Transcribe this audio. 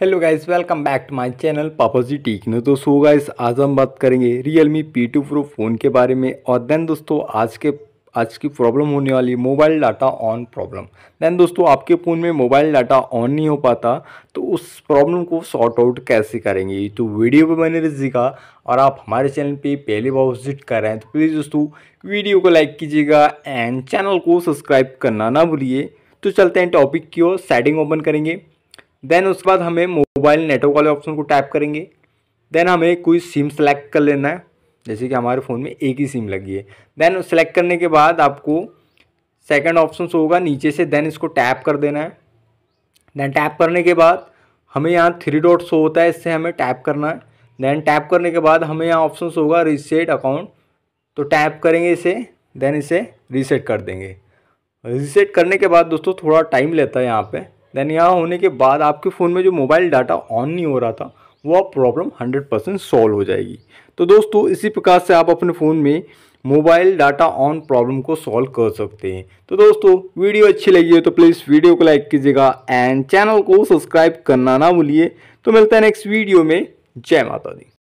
hello guys welcome back to my channel Papa ji टीकनो तो so guys आज हम बात करेंगे Realme P two pro phone के बारे में और देन दोस्तों आज के आज की प्रॉब्लम होने वाली mobile data on problem then दोस्तों आपके फ़ोन में मोबाइल डाटा ऑन नहीं हो पाता तो उस प्रॉब्लम को सॉर्ट आउट कैसे करेंगे तो वीडियो पर बने रहिएगा और आप हमारे चैनल पे पहली बार विजिट कर रहे हैं तो प्लीज़ दोस्तों वीडियो को लाइक कीजिएगा एंड चैनल को सब्सक्राइब करना ना भूलिए तो चलते हैं टॉपिक की ओर सेटिंग ओपन करेंगे देन उसके बाद हमें मोबाइल नेटवर्क वाले ऑप्शन को टाइप करेंगे देन हमें कोई सिम सेलेक्ट कर लेना है जैसे कि हमारे फ़ोन में एक ही सिम लगी है देन सेलेक्ट करने के बाद आपको सेकंड ऑप्शन होगा नीचे से देन इसको टैप कर देना है देन टैप करने के बाद हमें यहाँ थ्री डॉट शो होता है इससे हमें टैप करना है देन टैप करने के बाद हमें यहाँ ऑप्शन होगा रीसेट अकाउंट तो टैप करेंगे इसे देन इसे रीसेट कर देंगे रीसेट करने के बाद दोस्तों थोड़ा टाइम लेता है यहाँ पर देन यहाँ होने के बाद आपके फ़ोन में जो मोबाइल डाटा ऑन नहीं हो रहा था वो आप प्रॉब्लम हंड्रेड परसेंट सॉल्व हो जाएगी तो दोस्तों इसी प्रकार से आप अपने फ़ोन में मोबाइल डाटा ऑन प्रॉब्लम को सॉल्व कर सकते हैं तो दोस्तों वीडियो अच्छी लगी है तो प्लीज़ वीडियो को लाइक कीजिएगा एंड चैनल को सब्सक्राइब करना ना भूलिए तो मिलता है नेक्स्ट वीडियो में जय माता दी